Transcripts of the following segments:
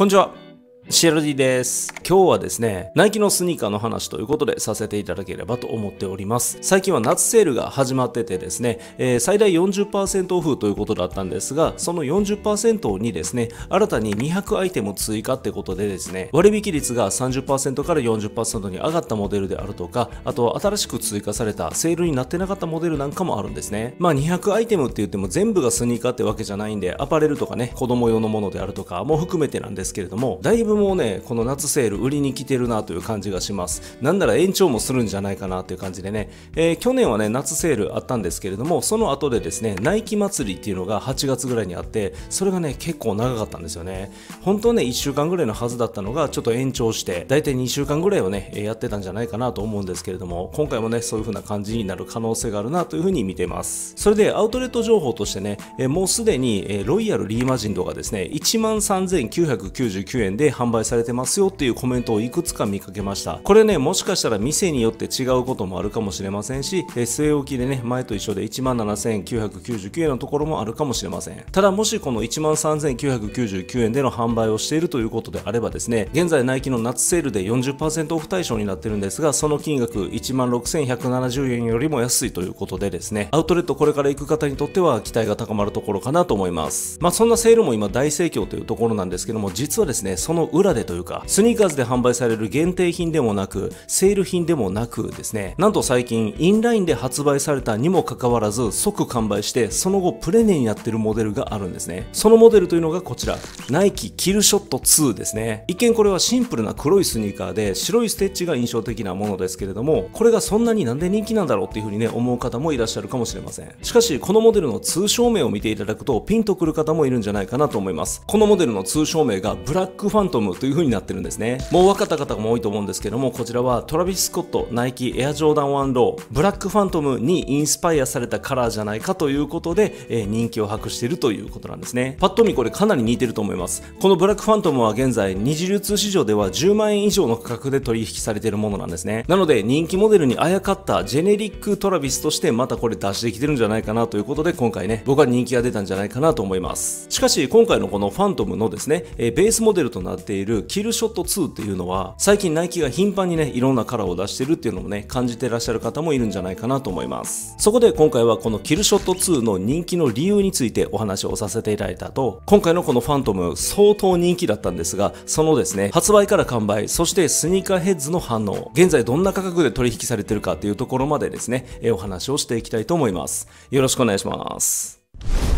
こんにちはシェルディです。今日はですね、ナイキのスニーカーの話ということでさせていただければと思っております。最近は夏セールが始まっててですね、えー、最大40%オフということだったんですが、その40%にですね、新たに200アイテム追加ってことでですね、割引率が30%から40%に上がったモデルであるとか、あと新しく追加されたセールになってなかったモデルなんかもあるんですね。まあ200アイテムって言っても全部がスニーカーってわけじゃないんで、アパレルとかね、子供用のものであるとかも含めてなんですけれども、だいぶもねこの夏セール売りに来てるなという感じがしますなんなら延長もするんじゃないかなという感じでね、えー、去年はね夏セールあったんですけれどもその後でですねナイキ祭りっていうのが8月ぐらいにあってそれがね結構長かったんですよね本当ね1週間ぐらいのはずだったのがちょっと延長して大体2週間ぐらいをねやってたんじゃないかなと思うんですけれども今回もねそういう風な感じになる可能性があるなという風に見てますそれでアウトレット情報としてね、えもうすでに、えロイヤルリーマジンドがですね1万3999円で販売販売されてますよっていうコメントをいくつか見かけましたこれねもしかしたら店によって違うこともあるかもしれませんし据え置きでね前と一緒で17,999円のところもあるかもしれませんただもしこの13,999円での販売をしているということであればですね現在ナイキの夏セールで40%オフ対象になってるんですがその金額16,170円よりも安いということでですねアウトレットこれから行く方にとっては期待が高まるところかなと思いますまあそんなセールも今大盛況というところなんですけども実はですねその裏でというか、スニーカーズで販売される限定品でもなく、セール品でもなくですね、なんと最近インラインで発売されたにもかかわらず即完売して、その後プレネになってるモデルがあるんですね。そのモデルというのがこちら、ナイキキルショット2ですね。一見これはシンプルな黒いスニーカーで白いステッチが印象的なものですけれども、これがそんなになんで人気なんだろうっていう風にね、思う方もいらっしゃるかもしれません。しかし、このモデルの通称名を見ていただくとピンとくる方もいるんじゃないかなと思います。このモデルの通称名がブラックファントという風になってるんですねもう分かった方も多いと思うんですけどもこちらはトラビス・スコットナイキエアジョーダン1ローブラックファントムにインスパイアされたカラーじゃないかということで、え人気を博しているということなんですねパッと見これかなり似てると思いますこのブラックファントムは現在二次流通市場では10万円以上の価格で取引されているものなんですねなので人気モデルにあやかったジェネリックトラビスとしてまたこれ出してきてるんじゃないかなということで今回ね僕は人気が出たんじゃないかなと思いますしかし今回のこのファントムのですね、えベースモデルとなってているキルショット2っていうのは最近ナイキが頻繁にねいろんなカラーを出してるっていうのもね感じてらっしゃる方もいるんじゃないかなと思いますそこで今回はこのキルショット2の人気の理由についてお話をさせていただいたと今回のこのファントム相当人気だったんですがそのですね発売から完売そしてスニーカーヘッズの反応現在どんな価格で取引されてるかっていうところまでですねお話をしていきたいと思いますよろしくお願いします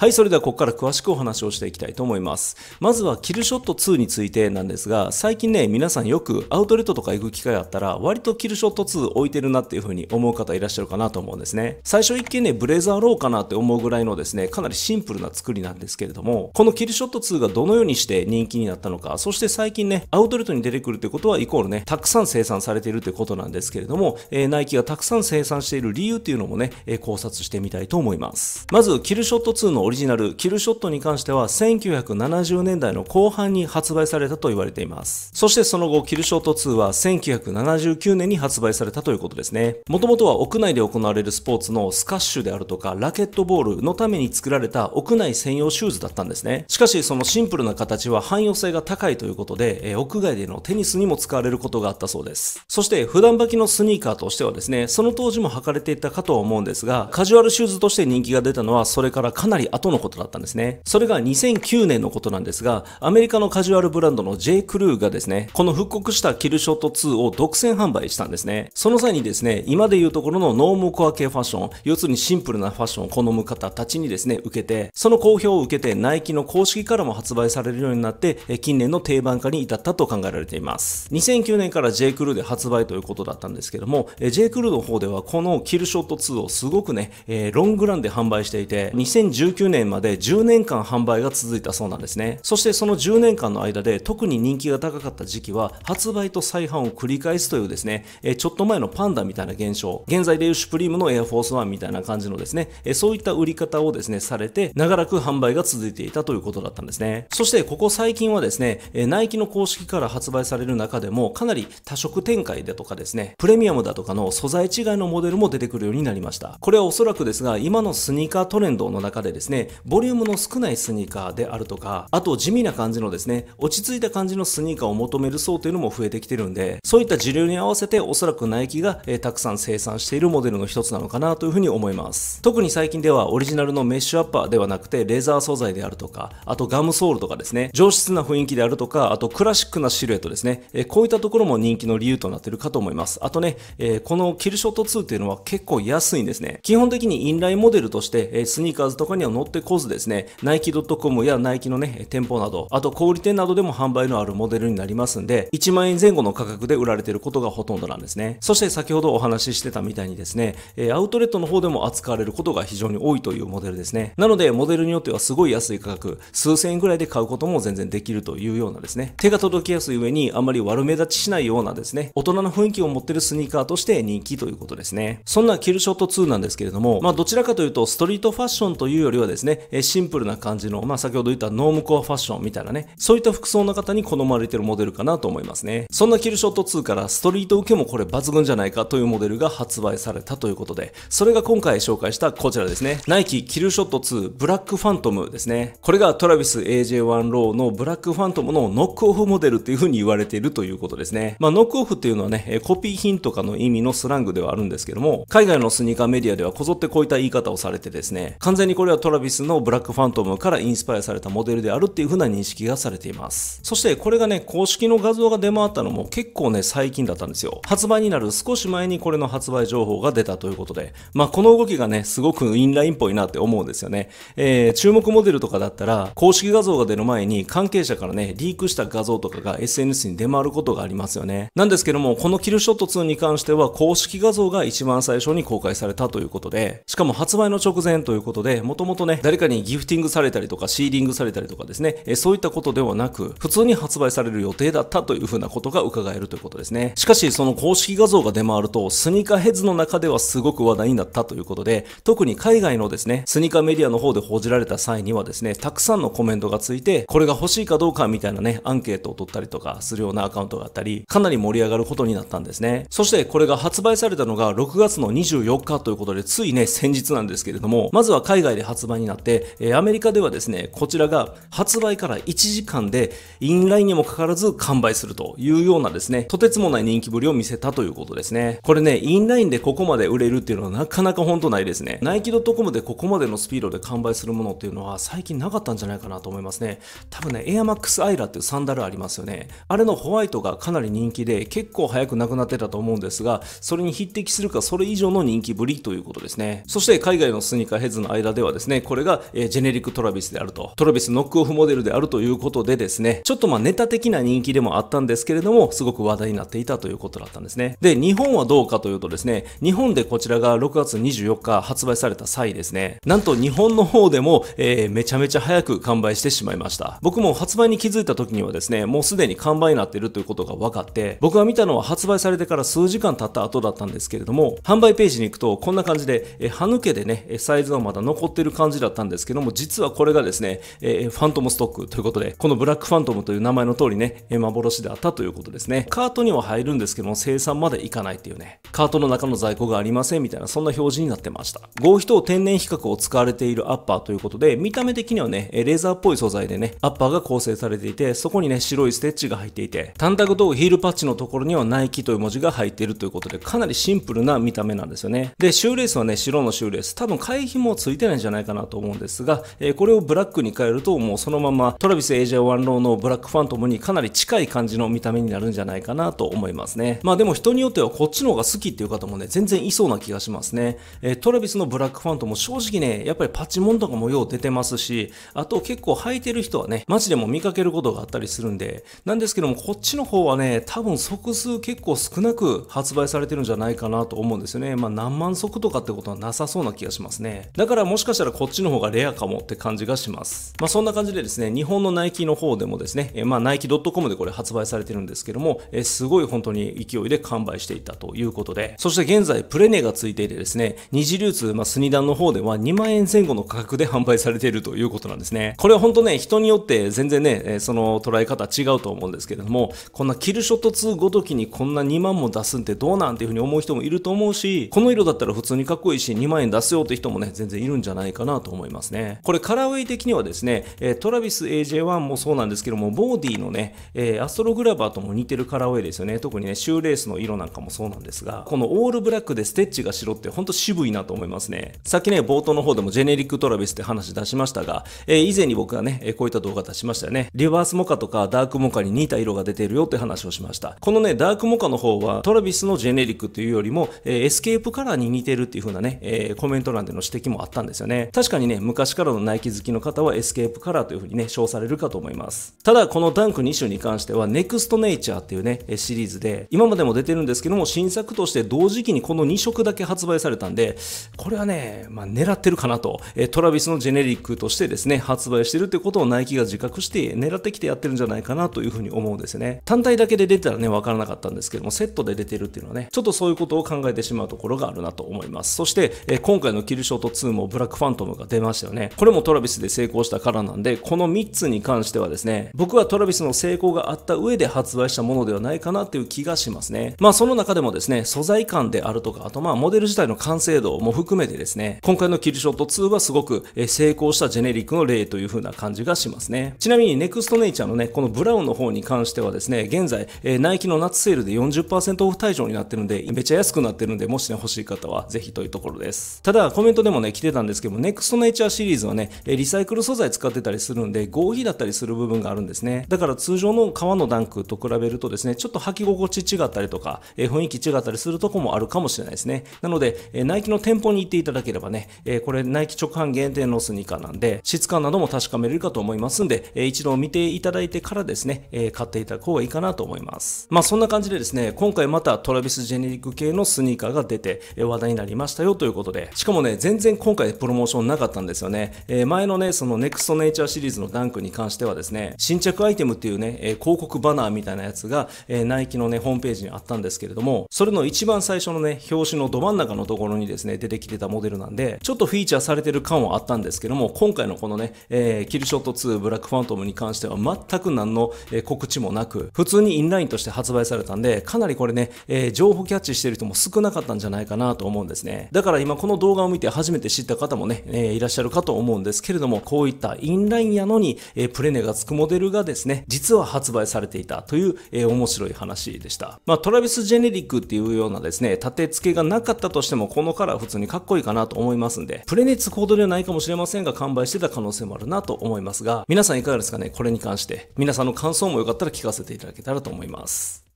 はい、それではここから詳しくお話をしていきたいと思います。まずはキルショット2についてなんですが、最近ね、皆さんよくアウトレットとか行く機会あったら、割とキルショット2置いてるなっていう風に思う方いらっしゃるかなと思うんですね。最初一見ね、ブレザーローかなって思うぐらいのですね、かなりシンプルな作りなんですけれども、このキルショット2がどのようにして人気になったのか、そして最近ね、アウトレットに出てくるってことはイコールね、たくさん生産されているってことなんですけれども、えー、ナイキがたくさん生産している理由っていうのもね、えー、考察してみたいと思います。まず、キルショット2のオリジナルキルショットに関しては1970年代の後半に発売されたと言われています。そしてその後、キルショット2は1979年に発売されたということですね。もともとは屋内で行われるスポーツのスカッシュであるとか、ラケットボールのために作られた屋内専用シューズだったんですね。しかし、そのシンプルな形は汎用性が高いということで、え屋外でのテニスにも使われることがあったそうです。そして、普段履きのスニーカーとしてはですね、その当時も履かれていたかと思うんですが、カジュアルシューズとして人気が出たのは、それからかなり後のことだったんですね。それが2009年のことなんですが、アメリカのカジュアルブランドの J. クルーがですね、この復刻したキルショット2を独占販売したんですね。その際にですね、今でいうところのノームコア系ファッション、要するにシンプルなファッションを好む方たちにですね、受けて、その好評を受けてナイキの公式からも発売されるようになって、近年の定番化に至ったと考えられています。2009年から J. クルーで発売ということだったんですけども、J. クルーの方ではこのキルショット2をすごくね、ロングランで販売していて、2019年まで10年間販売が続いたそうなんですね。そしてその10年間の間で特に人気が高かった時期は発売と再販を繰り返すというですね、えちょっと前のパンダみたいな現象、現在でいうシュプリームのエアフォースワンみたいな感じのですね、えそういった売り方をですね、されて長らく販売が続いていたということだったんですね。そしてここ最近はですね、えナイキの公式から発売される中でもかなり多色展開だとかですね、プレミアムだとかの素材違いのモデルも出てくるようになりました。これはおそらくですが、今のスニーカートレンドの中でですね、ボリュームの少ないスニーカーであるとか、あと地味な感じのですね、落ち着いた感じのスニーカーを求める層というのも増えてきてるんで、そういった需要に合わせておそらくナイキが、えー、たくさん生産しているモデルの一つなのかなというふうに思います。特に最近ではオリジナルのメッシュアッパーではなくて、レザー素材であるとか、あとガムソールとかですね、上質な雰囲気であるとか、あとクラシックなシルエットですね、えー、こういったところも人気の理由となってるかと思います。あとね、えー、このキルショット2っていうのは結構安いんですね。基本的にインラインモデルとして、えスニーカーズとかには乗ってこずですね、ナイキ .com やナイキのね、店舗など、あと小売店などでも販売のあるモデルになりますんで、1万円前後の価格で売られていることがほとんどなんですね。そして先ほどお話ししてたみたいにですね、アウトレットの方でも扱われることが非常に多いというモデルですね。なので、モデルによってはすごい安い価格、数千円ぐらいで買うことも全然できるというようなですね、手が届きやすい上にあまり悪目立ちしないようなですね、大人の雰囲気を持ってるスニーカーとして人気ということですね。そんなキルショット2なんですけれども、まあどちらかというとストリートファッションというよりはですね、シンプルな感じの、まあ、先ほど言ったノームコアファッションみたいなね、そういった服装の方に好まれてるモデルかなと思いますね。そんなキルショット2からストリート受けもこれ抜群じゃないかというモデルが発売されたということで、それが今回紹介したこちらですね。ナイキキルショット2ブラックファントムですね。これがトラビス AJ1 ローのブラックファントムのノックオフモデルっていう風に言われているということですね。まあ、ノックオフっていうのはね、コピー品とかの意味のスラングではあるんですけども、海外のスニーカーメディアではこぞってこういった言い方をされてですね、完全にこれはトラビスビスのブラックファントムからインスパイアされたモデルであるっていう風な認識がされています。そしてこれがね、公式の画像が出回ったのも結構ね、最近だったんですよ。発売になる少し前にこれの発売情報が出たということで、まあこの動きがね、すごくインラインっぽいなって思うんですよね。えー、注目モデルとかだったら、公式画像が出る前に関係者からね、リークした画像とかが SNS に出回ることがありますよね。なんですけども、このキルショット2に関しては公式画像が一番最初に公開されたということで、しかも発売の直前ということで、もともとね、ね、誰かにギフティングされたりとか、シーリングされたりとかですね、えそういったことではなく、普通に発売される予定だったというふうなことが伺えるということですね。しかし、その公式画像が出回ると、スニーカーヘッズの中ではすごく話題になったということで、特に海外のですね、スニーカーメディアの方で報じられた際にはですね、たくさんのコメントがついて、これが欲しいかどうかみたいなね、アンケートを取ったりとかするようなアカウントがあったり、かなり盛り上がることになったんですね。そして、これが発売されたのが6月の24日ということで、ついね、先日なんですけれども、まずは海外で発売になって、えアメリカではですね、こちらが発売から1時間でインラインにもかかわらず完売するというようなですね、とてつもない人気ぶりを見せたということですね。これね、インラインでここまで売れるっていうのはなかなかほんとないですね。ナイキドットコムでここまでのスピードで完売するものっていうのは最近なかったんじゃないかなと思いますね。多分ね、エアマックスアイラっていうサンダルありますよね。あれのホワイトがかなり人気で結構早くなくなってたと思うんですが、それに匹敵するかそれ以上の人気ぶりということですね。そして海外のスニーカーヘッズの間ではですね、これが、えー、ジェネリックトラビスであると。トラビスノックオフモデルであるということでですね、ちょっとまあネタ的な人気でもあったんですけれども、すごく話題になっていたということだったんですね。で、日本はどうかというとですね、日本でこちらが6月24日発売された際ですね、なんと日本の方でも、えー、めちゃめちゃ早く完売してしまいました。僕も発売に気づいた時にはですね、もうすでに完売になっているということが分かって、僕が見たのは発売されてから数時間経った後だったんですけれども、販売ページに行くとこんな感じで、えー、歯抜けでね、サイズがまだ残ってる感じだったんですけども、実はこれがですね、えー、ファントムストックということで、このブラックファントムという名前の通りね、幻であったということですね。カートには入るんですけども、生産までいかないっていうね、カートの中の在庫がありませんみたいな、そんな表示になってました。合皮と天然比較を使われているアッパーということで、見た目的にはね、レーザーっぽい素材でね、アッパーが構成されていて、そこにね、白いステッチが入っていて、タンタクとヒールパッチのところにはナイキという文字が入っているということで、かなりシンプルな見た目なんですよね。で、シューレースはね、白のシューレース、多分会費もついてないんじゃないかなと思うんですが、えー、これをブラックに変えるともうそのままトラビス・エイジャー・ワンローのブラックファンともにかなり近い感じの見た目になるんじゃないかなと思いますね。まあでも人によってはこっちの方が好きっていう方もね、全然いそうな気がしますね。えー、トラビスのブラックファントも正直ね、やっぱりパチモンとかもよう出てますし、あと結構履いてる人はね、街でも見かけることがあったりするんで、なんですけどもこっちの方はね、多分即数結構少なく発売されてるんじゃないかなと思うんですよね。まあ何万足とかってことはなさそうな気がしますね。だからもしかしたらこっちの方がレアかもって感じがします。まあ、そんな感じでですね、日本のナイキの方でもですね、まあ、ナイキ .com でこれ発売されてるんですけども、えすごい本当に勢いで完売していたということで、そして現在プレネがついていてですね、二次流通、まあ、スニダンの方では2万円前後の価格で販売されているということなんですね。これは本当ね、人によって全然ね、えその捉え方違うと思うんですけれども、こんなキルショット2ごときにこんな2万も出すんってどうなんていうふうに思う人もいると思うし、この色だったら普通にかっこいいし、2万円出すよって人もね、全然いるんじゃないかなと思いますね。これカラーウェイ的にはですね、トラビス AJ1 もそうなんですけども、ボディのね、アストログラバーとも似てるカラーウェイですよね。特にね、シューレースの色なんかもそうなんですが、このオールブラックでステッチが白ってほんと渋いなと思いますね。さっきね、冒頭の方でもジェネリックトラビスって話出しましたが、え以前に僕がね、こういった動画出しましたよね。リバースモカとかダークモカに似た色が出てるよって話をしました。このね、ダークモカの方はトラビスのジェネリックというよりも、えエスケープカラーに似てるっていう風なね、えコメント欄での指摘もあったんですよね。確確かにね、昔からのナイキ好きの方はエスケープカラーというふうにね、称されるかと思います。ただ、このダンク2種に関しては、ネクストネイチャーっていうね、シリーズで、今までも出てるんですけども、新作として同時期にこの2色だけ発売されたんで、これはね、まあ、狙ってるかなと、トラビスのジェネリックとしてですね、発売してるってことをナイキが自覚して、狙ってきてやってるんじゃないかなというふうに思うんですね。単体だけで出てたらね、わからなかったんですけども、セットで出てるっていうのはね、ちょっとそういうことを考えてしまうところがあるなと思います。そして、今回のキルショート2もブラックファントムが出ましたよね。これもトラビスで成功したからなんで、この3つに関してはですね、僕はトラビスの成功があった上で発売したものではないかなっていう気がしますね。まあその中でもですね、素材感であるとか、あとまあモデル自体の完成度も含めてですね、今回のキルショット2はすごく成功したジェネリックの例という風な感じがしますね。ちなみにネクストネイチャーのね、このブラウンの方に関してはですね、現在、えナイキの夏セールで40%オフ退場になってるんで、めちゃ安くなってるんで、もしね、欲しい方はぜひというところです。ただ、コメントでもね、来てたんですけども、ネクスストネイチャーシリーズはね、リサイクル素材使ってたりするんで、合皮だったりする部分があるんですね。だから通常の革のダンクと比べるとですね、ちょっと履き心地違ったりとか、え雰囲気違ったりするとこもあるかもしれないですね。なので、えナイキの店舗に行っていただければね、えこれナイキ直販限定のスニーカーなんで、質感なども確かめれるかと思いますんで、え一度見ていただいてからですね、え買っていただく方がいいかなと思います。まあそんな感じでですね、今回またトラビスジェネリック系のスニーカーが出て、え話題になりましたよということで、しかもね、全然今回プロモーションなかったんですよね。えー、前のね、そのネクストネイチャーシリーズのダンクに関してはですね、新着アイテムっていうね、え広告バナーみたいなやつが、えナイキのね、ホームページにあったんですけれども、それの一番最初のね、表紙のど真ん中のところにですね、出てきてたモデルなんで、ちょっとフィーチャーされてる感はあったんですけども、今回のこのね、えー、キルショット2ブラックファントムに関しては全く何の、え告知もなく、普通にインラインとして発売されたんで、かなりこれね、えー、情報キャッチしてる人も少なかったんじゃないかなと思うんですね。だから今この動画を見て初めて知った方もね、えーいらっしゃるかと思うんですけれども、こういったインラインやのに、えプレネがつくモデルがですね、実は発売されていたという、え面白い話でした。まあ、トラビスジェネリックっていうようなですね、立て付けがなかったとしても、このカラー普通にかっこいいかなと思いますんで、プレネツコードではないかもしれませんが、完売してた可能性もあるなと思いますが、皆さんいかがですかね、これに関して。皆さんの感想もよかったら聞かせていただけたらと思います。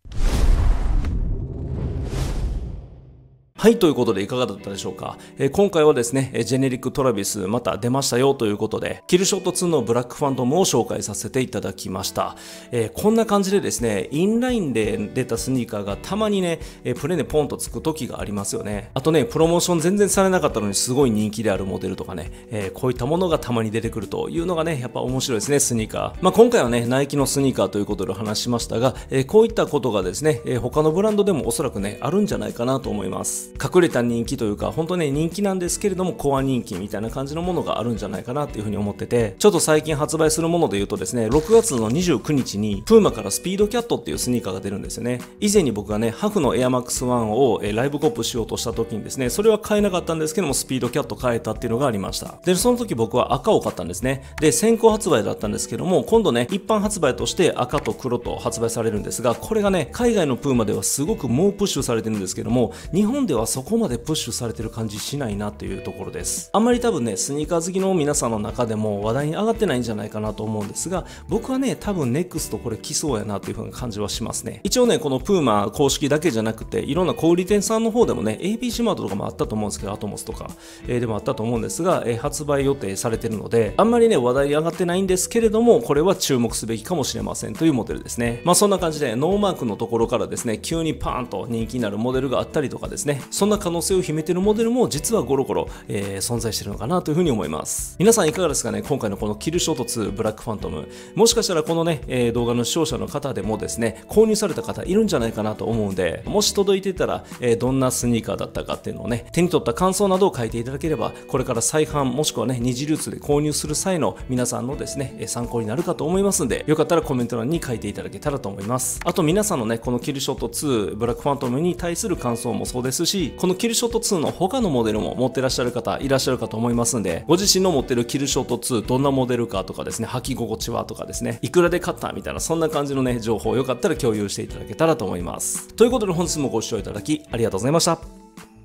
はい、ということでいかがだったでしょうか、えー、今回はですね、ジェネリックトラビスまた出ましたよということで、キルショット2のブラックファントムを紹介させていただきました。えー、こんな感じでですね、インラインで出たスニーカーがたまにね、えプレネでポンとつく時がありますよね。あとね、プロモーション全然されなかったのにすごい人気であるモデルとかね、えー、こういったものがたまに出てくるというのがね、やっぱ面白いですね、スニーカー。まあ、今回はね、ナイキのスニーカーということで話しましたが、えこういったことがですね、え他のブランドでもおそらくね、あるんじゃないかなと思います。隠れた人気というか本当ね人気なんですけれどもコア人気みたいな感じのものがあるんじゃないかなっていうふうに思っててちょっと最近発売するもので言うとですね6月の29日にプーマからスピードキャットっていうスニーカーが出るんですよね以前に僕がねハフのエアマックス1をライブコップしようとした時にですねそれは買えなかったんですけどもスピードキャット買えたっていうのがありましたでその時僕は赤を買ったんですねで先行発売だったんですけども今度ね一般発売として赤と黒と発売されるんですがこれがね海外のプーマではすごく猛プッシュされてるんですけども日本でははそこまでプッシュされてる感じしないなというところですあんまり多分ねスニーカー好きの皆さんの中でも話題に上がってないんじゃないかなと思うんですが僕はね多分 NEXT これ来そうやなという風な感じはしますね一応ねこのプーマ公式だけじゃなくていろんな小売店さんの方でもね ABC マートとかもあったと思うんですけどアトモスとか、えー、でもあったと思うんですが、えー、発売予定されてるのであんまりね話題に上がってないんですけれどもこれは注目すべきかもしれませんというモデルですねまあそんな感じでノーマークのところからですね急にパーンと人気になるモデルがあったりとかですねそんな可能性を秘めてるモデルも実はゴロゴロ、えー、存在してるのかなというふうに思います皆さんいかがですかね今回のこのキルショト2ブラックファントムもしかしたらこのね、えー、動画の視聴者の方でもですね購入された方いるんじゃないかなと思うんでもし届いてたら、えー、どんなスニーカーだったかっていうのをね手に取った感想などを書いていただければこれから再販もしくはね二次流通で購入する際の皆さんのですね参考になるかと思いますんでよかったらコメント欄に書いていただけたらと思いますあと皆さんのねこのキルショット2ブラックファントムに対する感想もそうですしし、このキルショット2の他のモデルも持ってらっしゃる方いらっしゃるかと思いますんで、ご自身の持ってるキルショット2どんなモデルかとかですね、履き心地はとかですね、いくらで買ったみたいな、そんな感じのね、情報よかったら共有していただけたらと思います。ということで本日もご視聴いただきありがとうございました。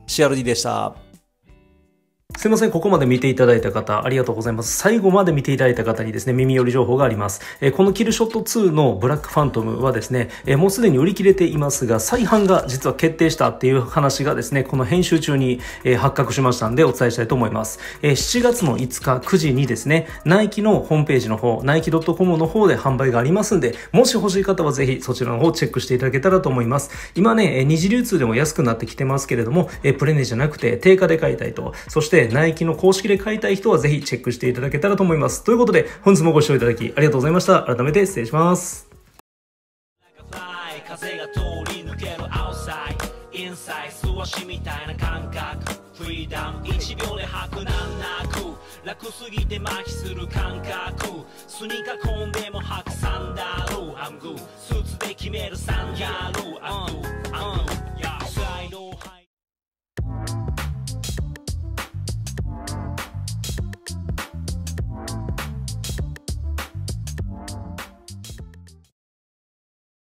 CRD でした。すいません。ここまで見ていただいた方、ありがとうございます。最後まで見ていただいた方にですね、耳寄り情報があります。えこのキルショット2のブラックファントムはですね、えもうすでに売り切れていますが、再販が実は決定したっていう話がですね、この編集中に、え発覚しましたんでお伝えしたいと思います。え7月の5日9時にですね、ナイキのホームページの方、ナイキ .com の方で販売がありますんで、もし欲しい方はぜひそちらの方チェックしていただけたらと思います。今ね、え二次流通でも安くなってきてますけれども、えプレネじゃなくて定価で買いたいと。そしてナイキの公式で買いたい人はぜひチェックしていただけたらと思います。ということで、本日もご視聴いただきありがとうございました。改めて失礼します。楽すぎて麻痺する感覚スニーカーでも履くサンダルスーツで決めるサンダル